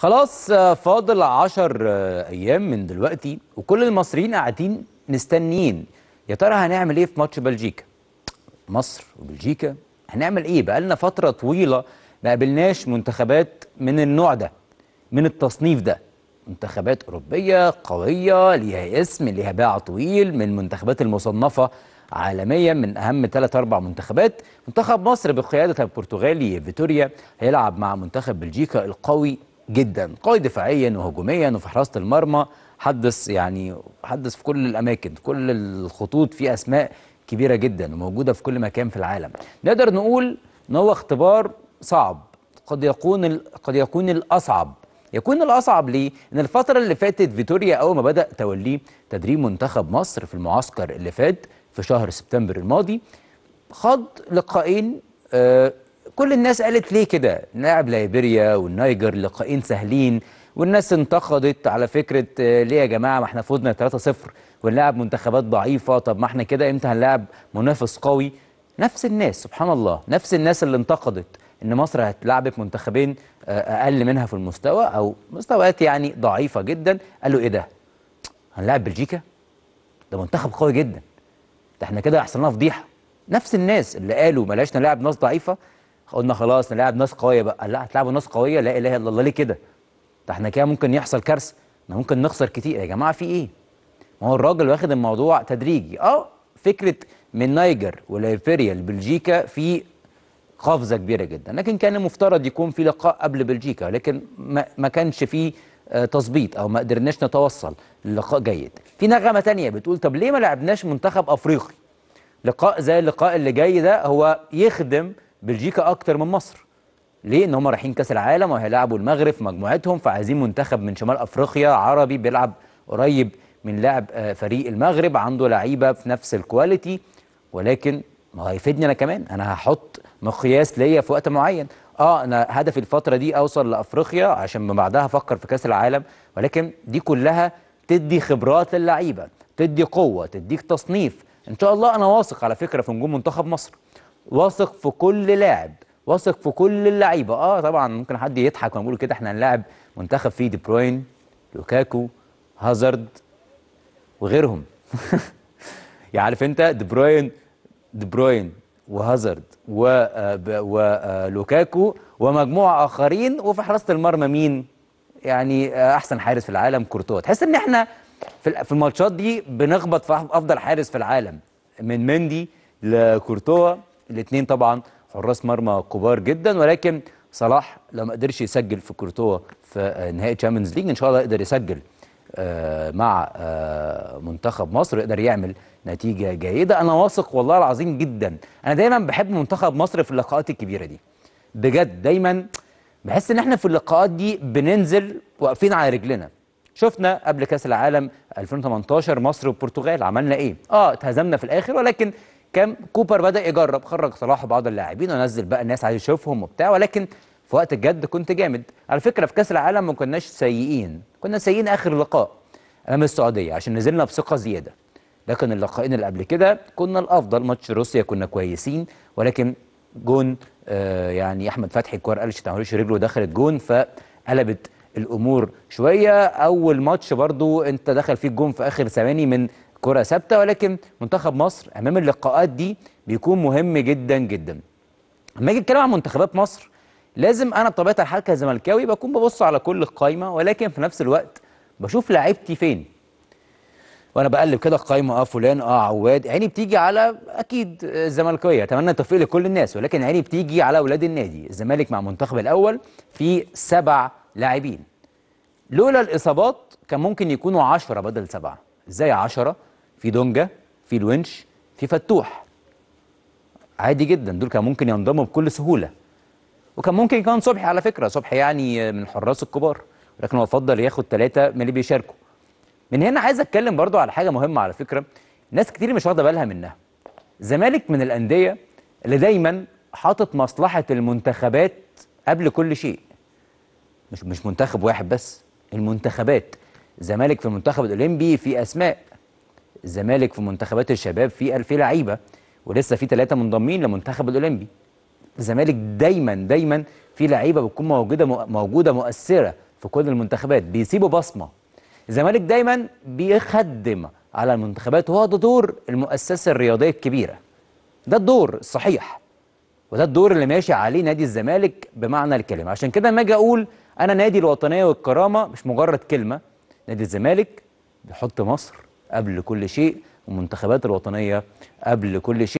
خلاص فاضل 10 ايام من دلوقتي وكل المصريين قاعدين مستنيين يا ترى هنعمل ايه في ماتش بلجيكا مصر وبلجيكا هنعمل ايه بقالنا فتره طويله ما قابلناش منتخبات من النوع ده من التصنيف ده منتخبات اوروبيه قويه ليها اسم ليها باع طويل من المنتخبات المصنفه عالميا من اهم ثلاث اربع منتخبات منتخب مصر بقياده البرتغالي فيتوريا هيلعب مع منتخب بلجيكا القوي جدا قوي دفاعيا وهجوميا وفي حراسه المرمى حدث يعني حدث في كل الاماكن في كل الخطوط في اسماء كبيره جدا وموجوده في كل مكان في العالم نقدر نقول ان هو اختبار صعب قد يكون ال... قد يكون الاصعب يكون الاصعب ليه ان الفتره اللي فاتت فيتوريا اول ما بدا توليه تدريب منتخب مصر في المعسكر اللي فات في شهر سبتمبر الماضي خض لقاءين آه، كل الناس قالت ليه كده لاعب ليبيريا والنيجر لقائين سهلين والناس انتقدت على فكره آه، ليه يا جماعه ما احنا فوزنا 3-0 ونلعب منتخبات ضعيفه طب ما احنا كده امتى هنلاعب منافس قوي نفس الناس سبحان الله نفس الناس اللي انتقدت ان مصر هتلعبك منتخبين آه، اقل منها في المستوى او مستويات يعني ضعيفه جدا قالوا ايه ده هنلاعب بلجيكا ده منتخب قوي جدا ده احنا كده احسن لنا فضيحه نفس الناس اللي قالوا بلاش نلاعب ناس ضعيفه قلنا خلاص نلاعب ناس قويه بقى لا هتلاعبوا ناس قويه لا اله الا الله ليه كده ده احنا كده ممكن يحصل كارثه احنا ممكن نخسر كتير يا جماعه في ايه ما هو الراجل واخد الموضوع تدريجي اه فكره من نايجر وليبيريا لبلجيكا في قفزه كبيره جدا لكن كان المفترض يكون في لقاء قبل بلجيكا لكن ما, ما كانش في آه، تظبيط او ما قدرناش نتوصل للقاء جيد في نغمه تانية بتقول طب ليه ما لعبناش منتخب افريقي لقاء زي اللقاء اللي جاي ده هو يخدم بلجيكا اكتر من مصر ليه ان هم رايحين كاس العالم وهيلعبوا المغرب في مجموعتهم فعايزين منتخب من شمال افريقيا عربي بيلعب قريب من لاعب آه، فريق المغرب عنده لعيبه في نفس الكواليتي ولكن ما هيفيدني انا كمان انا هحط مقياس ليا في وقت معين اه انا هدفي الفتره دي اوصل لافريقيا عشان من بعدها افكر في كاس العالم ولكن دي كلها تدي خبرات للعيبه تدي قوه تديك تصنيف ان شاء الله انا واثق على فكره في نجوم منتخب مصر واثق في كل لاعب واثق في كل اللعيبه اه طبعا ممكن حد يضحك ونقول كده احنا هنلاعب منتخب فيه دي بروين لوكاكو هازارد وغيرهم يعني عارف انت دي بروين دي بروين وهازارد ولوكاكو آه، آه، ومجموعه اخرين وفي حراسه المرمى مين يعني آه، احسن حارس في العالم كورتوا تحس ان احنا في الماتشات دي بنخبط في افضل حارس في العالم من مندي لكورتوا الاثنين طبعا حراس مرمى كبار جدا ولكن صلاح لو ما قدرش يسجل في كورتوا في نهائي تشامبيونز ليج ان شاء الله يقدر يسجل آه، مع آه، منتخب مصر يقدر يعمل نتيجه جيده انا واثق والله العظيم جدا انا دايما بحب منتخب مصر في اللقاءات الكبيره دي بجد دايما بحس ان احنا في اللقاءات دي بننزل واقفين على رجلنا شفنا قبل كاس العالم 2018 مصر والبرتغال عملنا ايه اه اتهزمنا في الاخر ولكن كام كوبر بدا يجرب خرج صلاح وبعض اللاعبين ونزل بقى الناس عايز يشوفهم وبتاع ولكن في وقت الجد كنت جامد على فكره في كاس العالم ما كناش سيئين كنا سيئين اخر لقاء امام السعوديه عشان نزلنا بثقه زياده لكن اللقاءين اللي قبل كده كنا الافضل ماتش روسيا كنا كويسين ولكن جون آه يعني احمد فتحي قال قالش تعملوش رجله دخلت جون فقلبت الامور شويه اول ماتش برضو انت دخل فيه الجون في اخر ثواني من كرة ثابتة ولكن منتخب مصر أمام اللقاءات دي بيكون مهم جدا جدا لما اجي اتكلم عن منتخبات مصر لازم انا بطبيعه الحال كزملكاوي بكون ببص على كل القايمه ولكن في نفس الوقت بشوف لعيبتي فين وانا بقلب كده القايمه اه فلان اه عواد عيني بتيجي على اكيد الزملكاويه اتمنى التوفيق لكل الناس ولكن عيني بتيجي على اولاد النادي الزمالك مع المنتخب الاول في سبع لاعبين لولا الاصابات كان ممكن يكونوا 10 بدل سبعه ازاي 10 في دونجا في الونش في فتوح عادي جدا دول كان ممكن ينضموا بكل سهوله وكان ممكن كان صبحي على فكره صبحي يعني من الحراس الكبار ولكن هو فضل ياخد ثلاثه من اللي بيشاركوا من هنا عايز اتكلم برضو على حاجه مهمه على فكره ناس كتير مش واخده بالها منها الزمالك من الانديه اللي دايما حاطط مصلحه المنتخبات قبل كل شيء مش مش منتخب واحد بس المنتخبات الزمالك في المنتخب الاولمبي في اسماء الزمالك في منتخبات الشباب في 2000 لعيبه ولسه في ثلاثه منضمين لمنتخب الاولمبي الزمالك دايما دايما في لعيبه بتكون موجوده موجوده مؤثره في كل المنتخبات بيسيبوا بصمه الزمالك دايما بيخدم على المنتخبات وهو ده دور المؤسسه الرياضيه الكبيره ده الدور الصحيح وده الدور اللي ماشي عليه نادي الزمالك بمعنى الكلمه عشان كده لما اجي اقول انا نادي الوطنيه والكرامه مش مجرد كلمه نادي الزمالك بيحط مصر قبل كل شيء والمنتخبات الوطنية قبل كل شيء